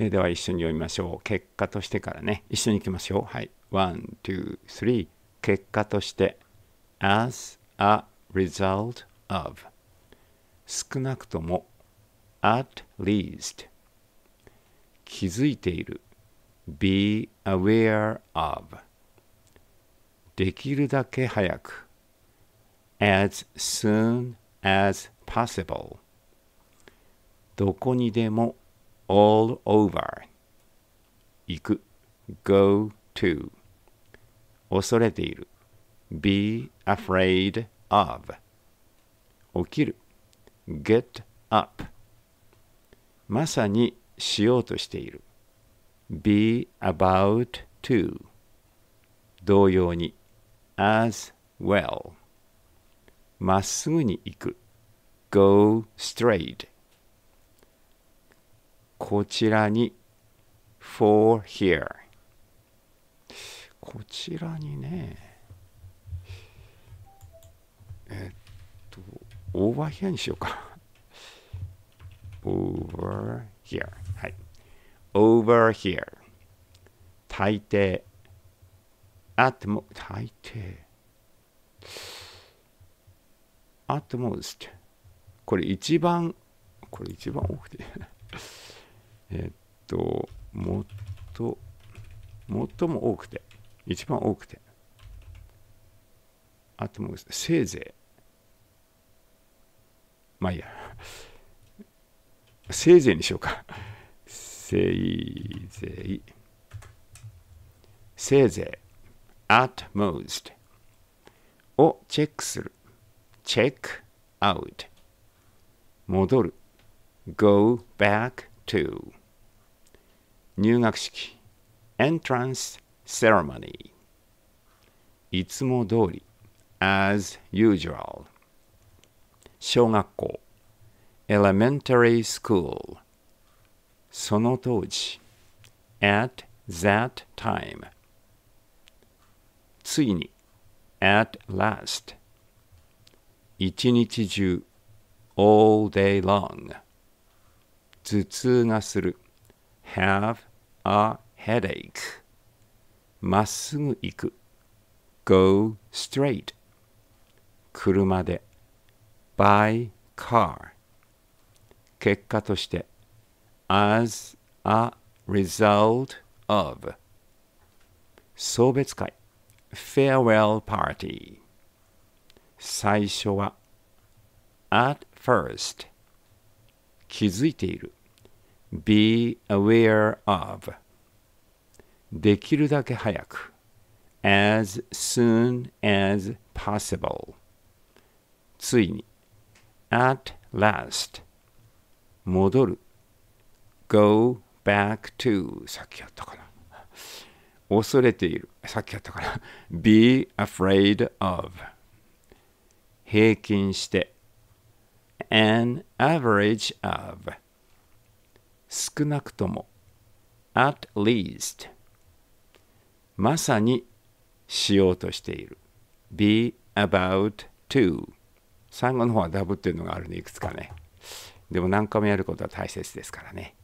えー、では一緒に読みましょう結果としてからね一緒にいきましょうはい123結果として as a result of 少なくとも at least 気づいている be aware of できるだけ早く as soon as possible どこにでも all over 行く go to 恐れている be afraid of 起きる get up まさにしようとしている be about to 同様に as well まっすぐに行く go straight こちらに for here こちらにねえっと over here にしようか over here。はい over here。大抵あっても大抵 at most これ一番これ一番多くてえっと、もっと、最も多くて、一番多くて、あともうせいぜい、まあいいや、せいぜいにしようか。せいぜい、せいぜい、at most をチェックする。チェック out 戻る。go back to 入学式 Entrance Ceremony いつも通り as usual 小学校 elementary school その当時 at that time ついに at last 一日中 all day long 頭痛がする have a headache まっすぐ行く go straight 車で by car 結果として as a result of 送別会 farewell party 最初は at first 気づいている be aware of できるだけ早く as soon as possible ついに at last 戻る go back to さっきやったかな恐れているさっきやったかな be afraid of 平均して an average of 少なくとも at least まさにしようとしている be about to 最後の方はダブっていうのがあるんでいくつかねでも何回もやることは大切ですからね